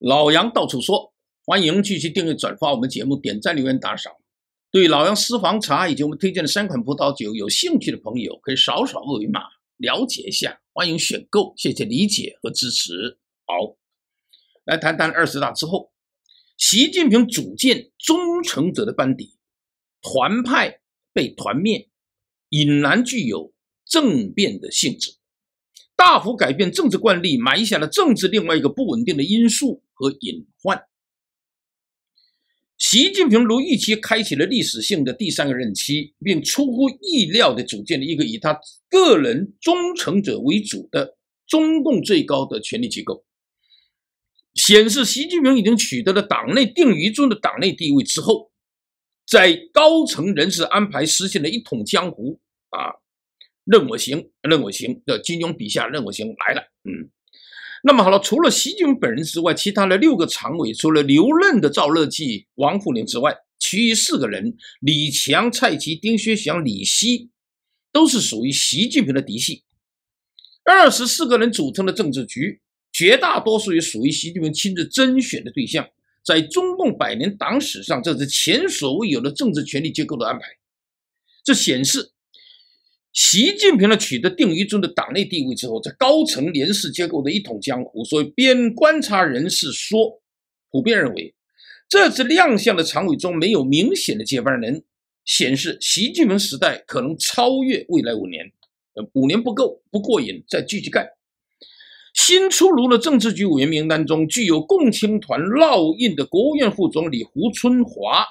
老杨到处说，欢迎继续订阅、转发我们节目，点赞、留言、打赏。对老杨私房茶以及我们推荐的三款葡萄酒有兴趣的朋友，可以扫扫二维码了解一下，欢迎选购，谢谢理解和支持。好，来谈谈二十大之后，习近平组建忠诚者的班底，团派被团灭，很然具有政变的性质。大幅改变政治惯例，埋下了政治另外一个不稳定的因素和隐患。习近平如预期开启了历史性的第三个任期，并出乎意料的组建了一个以他个人忠诚者为主的中共最高的权力机构，显示习近平已经取得了党内定于中的党内地位之后，在高层人事安排实现了一统江湖啊。任我行，任我行的金庸笔下任我行来了。嗯，那么好了，除了习近平本人之外，其他的六个常委，除了刘任的赵乐际、王沪宁之外，其余四个人，李强、蔡奇、丁薛祥、李希，都是属于习近平的嫡系。二十四个人组成的政治局，绝大多数也属于习近平亲自甄选的对象。在中共百年党史上，这是前所未有的政治权力结构的安排。这显示。习近平呢取得定于尊的党内地位之后，在高层人事结构的一统江湖，所以边观察人士说，普遍认为这次亮相的常委中没有明显的接班人，显示习近平时代可能超越未来五年，呃，五年不够不过瘾，再继续干。新出炉的政治局委员名单中，具有共青团烙印的国务院副总理胡春华。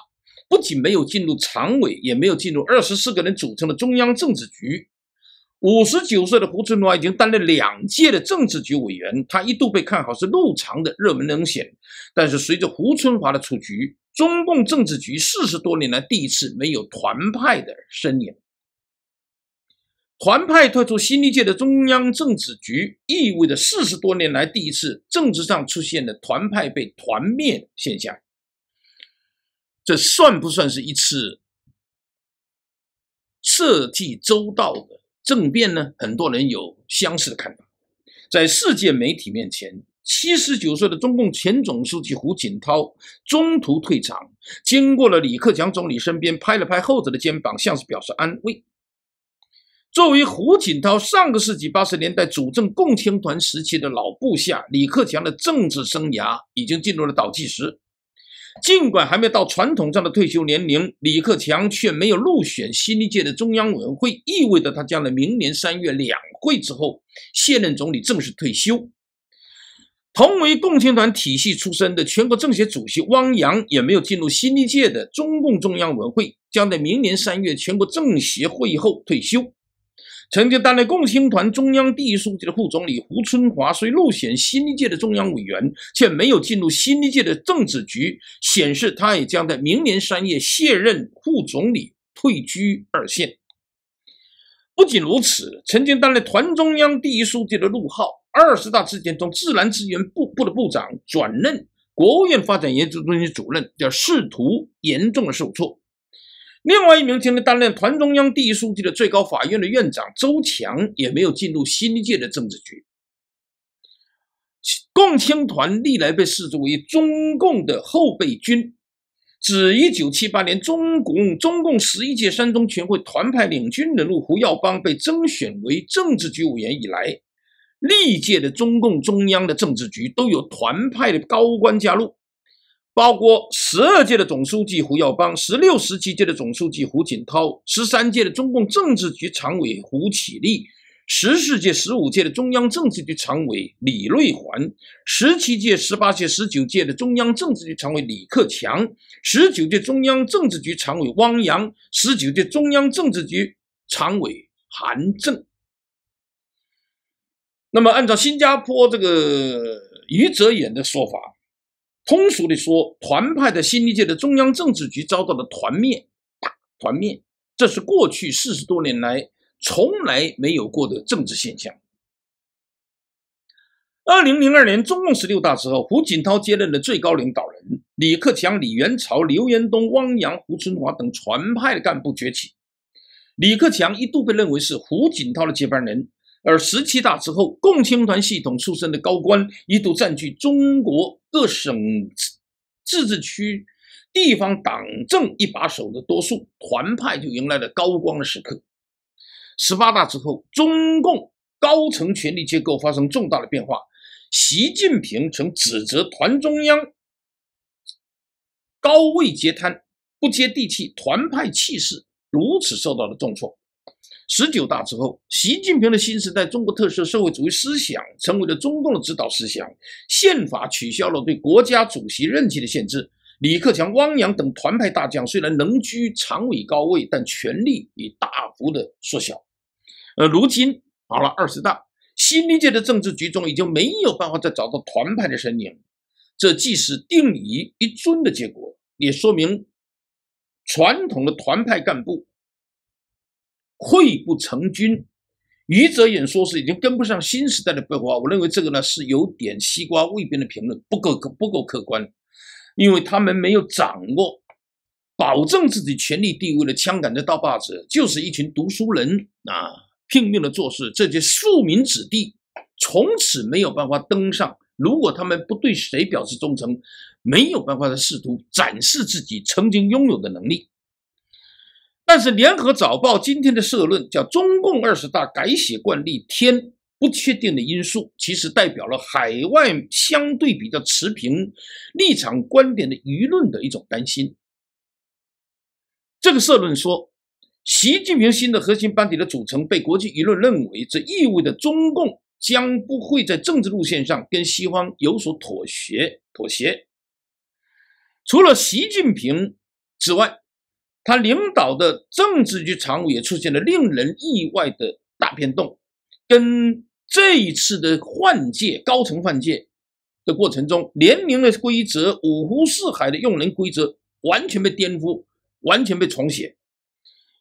不仅没有进入常委，也没有进入二十四个人组成的中央政治局。五十九岁的胡春华已经担任两届的政治局委员，他一度被看好是入常的热门人选。但是随着胡春华的出局，中共政治局四十多年来第一次没有团派的身影。团派退出新一届的中央政治局，意味着四十多年来第一次政治上出现的团派被团灭现象。这算不算是一次设计周到的政变呢？很多人有相似的看法。在世界媒体面前，七十九岁的中共前总书记胡锦涛中途退场，经过了李克强总理身边，拍了拍后者的肩膀，像是表示安慰。作为胡锦涛上个世纪八十年代主政共青团时期的老部下，李克强的政治生涯已经进入了倒计时。尽管还没到传统上的退休年龄，李克强却没有入选新一届的中央委员会，意味着他将在明年三月两会之后卸任总理正式退休。同为共青团体系出身的全国政协主席汪洋也没有进入新一届的中共中央委员会，将在明年三月全国政协会议后退休。曾经担任共青团中央第一书记的副总理胡春华，虽入选新一届的中央委员，却没有进入新一届的政治局，显示他也将在明年三月卸任副总理，退居二线。不仅如此，曾经担任团中央第一书记的陆浩，二十大之前从自然资源部部的部长转任国务院发展研究中心主任，叫仕途严重的受挫。另外一名曾任团中央第一书记的最高法院的院长周强也没有进入新一届的政治局。共青团历来被视作为中共的后备军。自1978年中共中共十一届三中全会团派领军人物胡耀邦被增选为政治局委员以来，历届的中共中央的政治局都有团派的高官加入。包括十二届的总书记胡耀邦，十六、十七届的总书记胡锦涛，十三届的中共政治局常委胡启立，十四届、十五届的中央政治局常委李瑞环，十七届、十八届、十九届的中央政治局常委李克强，十九届中央政治局常委汪洋，十九届中央政治局常委韩正。那么，按照新加坡这个余泽演的说法。通俗的说，团派的新历届的中央政治局遭到了团灭，大团灭，这是过去四十多年来从来没有过的政治现象。二零零二年中共十六大之后，胡锦涛接任了最高领导人，李克强、李元朝、刘延东、汪洋、胡春华等团派的干部崛起。李克强一度被认为是胡锦涛的接班人，而十七大之后，共青团系统出身的高官一度占据中国。各省、自治区、地方党政一把手的多数团派就迎来了高光的时刻。十八大之后，中共高层权力结构发生重大的变化。习近平曾指责团中央高位截瘫、不接地气，团派气势如此受到了重挫。十九大之后，习近平的新时代中国特色社会主义思想成为了中共的指导思想。宪法取消了对国家主席任期的限制。李克强、汪洋等团派大将虽然能居常委高位，但权力已大幅的缩小。呃，如今好了，二十大新一届的政治局中已经没有办法再找到团派的身影。这既是定于一尊的结果，也说明传统的团派干部。溃不成军，余则远说是已经跟不上新时代的变化。我认为这个呢是有点西瓜未变的评论不够不够客观，因为他们没有掌握保证自己权力地位的枪杆子。刀把子就是一群读书人啊，拼命的做事。这些庶民子弟从此没有办法登上，如果他们不对谁表示忠诚，没有办法的试图展示自己曾经拥有的能力。但是，《联合早报》今天的社论叫“中共二十大改写惯例，添不确定的因素”，其实代表了海外相对比较持平立场观点的舆论的一种担心。这个社论说，习近平新的核心班底的组成被国际舆论认为，这意味着中共将不会在政治路线上跟西方有所妥协妥协。除了习近平之外，他领导的政治局常委也出现了令人意外的大变动，跟这一次的换届高层换届的过程中，联名的规则、五湖四海的用人规则完全被颠覆，完全被重写。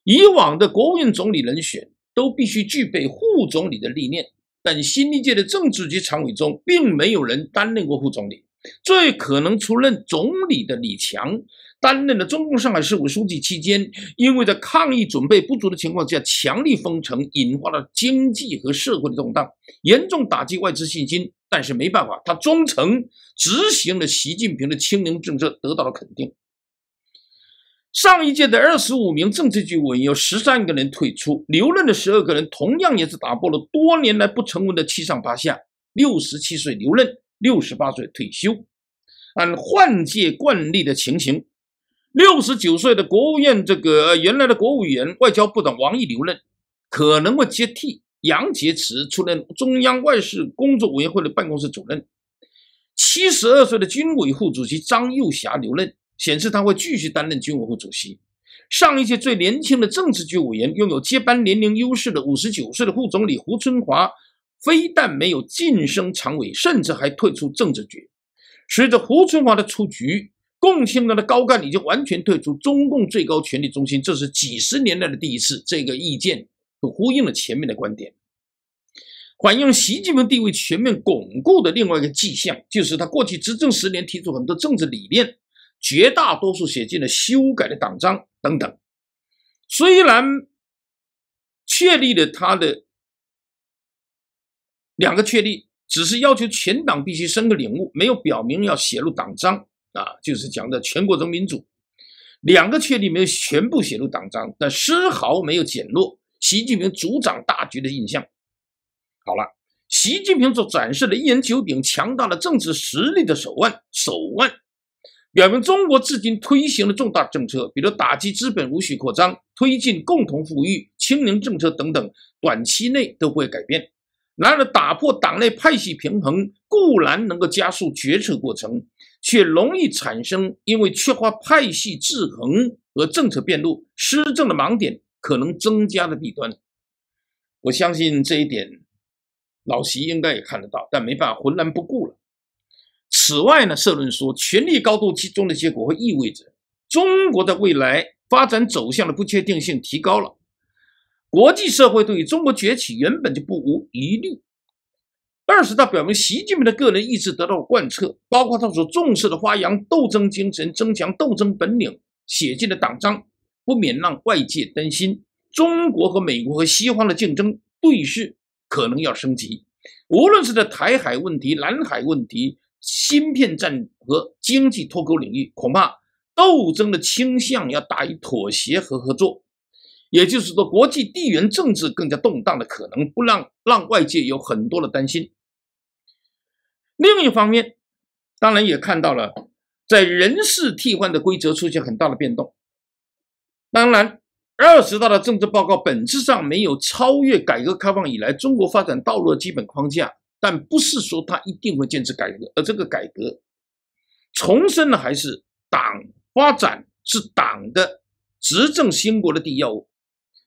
以往的国务院总理人选都必须具备副总理的历练，但新一届的政治局常委中并没有人担任过副总理。最可能出任总理的李强。担任了中共上海市委书记期间，因为在抗疫准备不足的情况下强力封城，引发了经济和社会的动荡，严重打击外资信心。但是没办法，他忠诚执行了习近平的亲民政策，得到了肯定。上一届的二十五名政治局委员有十三个人退出，留任的十二个人同样也是打破了多年来不成文的七上八下。六十七岁留任，六十八岁退休，按换届惯例的情形。六十九岁的国务院这个原来的国务院外交部长王毅留任，可能会接替杨洁篪出任中央外事工作委员会的办公室主任。七十二岁的军委副主席张幼霞留任，显示他会继续担任军委副主席。上一届最年轻的政治局委员，拥有接班年龄优势的五十九岁的副总理胡春华，非但没有晋升常委，甚至还退出政治局。随着胡春华的出局。共青团的高干已经完全退出中共最高权力中心，这是几十年来的第一次。这个意见呼应了前面的观点。反映习近平地位全面巩固的另外一个迹象，就是他过去执政十年提出很多政治理念，绝大多数写进了修改的党章等等。虽然确立了他的两个确立，只是要求全党必须深刻领悟，没有表明要写入党章。啊，就是讲的全国人民主，两个确立没有全部写入党章，但丝毫没有减弱习近平主掌大局的印象。好了，习近平就展示了“一人九鼎”强大的政治实力的手腕。手腕表明，中国至今推行的重大政策，比如打击资本无序扩张、推进共同富裕、清零政策等等，短期内都会改变。然而，打破党内派系平衡固然能够加速决策过程。却容易产生因为缺乏派系制衡和政策变路施政的盲点，可能增加的弊端。我相信这一点，老习应该也看得到，但没办法浑然不顾了。此外呢，社论说，权力高度集中的结果会意味着中国的未来发展走向的不确定性提高了。国际社会对于中国崛起原本就不无疑虑。二是他表明习近平的个人意志得到贯彻，包括他所重视的发扬斗争精神、增强斗争本领写进了党章，不免让外界担心中国和美国和西方的竞争对峙可能要升级。无论是在台海问题、南海问题、芯片战和经济脱钩领域，恐怕斗争的倾向要大于妥协和合作。也就是说，国际地缘政治更加动荡的可能，不让让外界有很多的担心。另一方面，当然也看到了，在人事替换的规则出现很大的变动。当然，二十大的政治报告本质上没有超越改革开放以来中国发展道路的基本框架，但不是说它一定会坚持改革。而这个改革，重申的还是党发展是党的执政兴国的第一要务。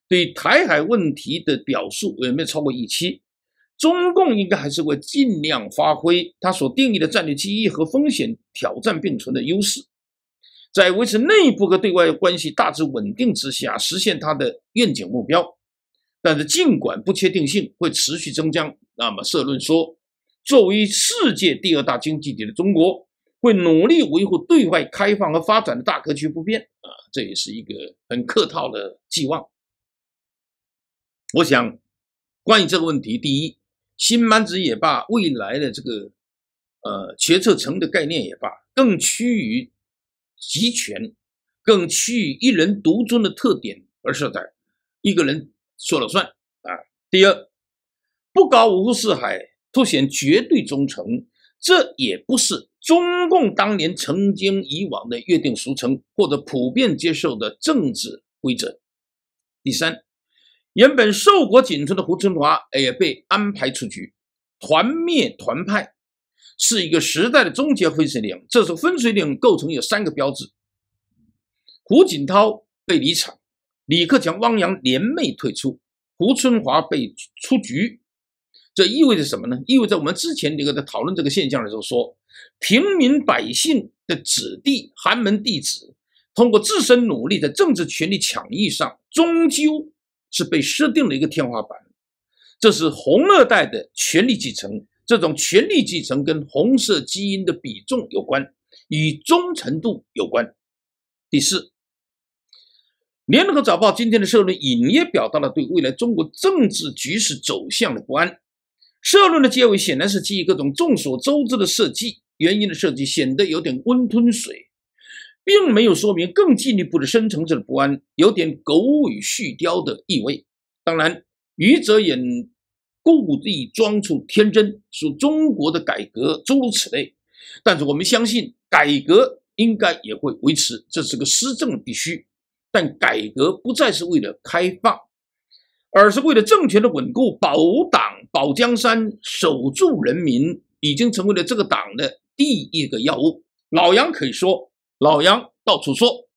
对台海问题的表述有没有超过预期？中共应该还是会尽量发挥它所定义的战略机遇和风险挑战并存的优势，在维持内部和对外关系大致稳定之下，实现它的愿景目标。但是，尽管不确定性会持续增加，那么社论说，作为世界第二大经济体的中国，会努力维护对外开放和发展的大格局不变。啊，这也是一个很客套的寄望。我想，关于这个问题，第一。新蛮子也罢，未来的这个，呃，决策层的概念也罢，更趋于集权，更趋于一人独尊的特点，而是在一个人说了算啊。第二，不搞五湖四海，凸显绝对忠诚，这也不是中共当年曾经以往的约定俗成或者普遍接受的政治规则。第三。原本寿国仅存的胡春华也被安排出局，团灭团派是一个时代的终结分水岭。这候分水岭构成有三个标志：胡锦涛被离场，李克强、汪洋联袂退出，胡春华被出局。这意味着什么呢？意味着我们之前这个在讨论这个现象的时候说，平民百姓的子弟、寒门弟子通过自身努力在政治权力抢位上，终究。是被设定了一个天花板，这是红二代的权力继承，这种权力继承跟红色基因的比重有关，与忠诚度有关。第四，《联合早报》今天的社论隐约表达了对未来中国政治局势走向的不安。社论的结尾显然是基于各种众所周知的设计原因的设计，显得有点温吞水。并没有说明更进一步的深层次的不安，有点狗尾续貂的意味。当然，余则也故意装出天真，说中国的改革诸如此类。但是我们相信，改革应该也会维持，这是个施政必须。但改革不再是为了开放，而是为了政权的稳固、保党、保江山、守住人民，已经成为了这个党的第一个要务。老杨可以说。老杨到处说。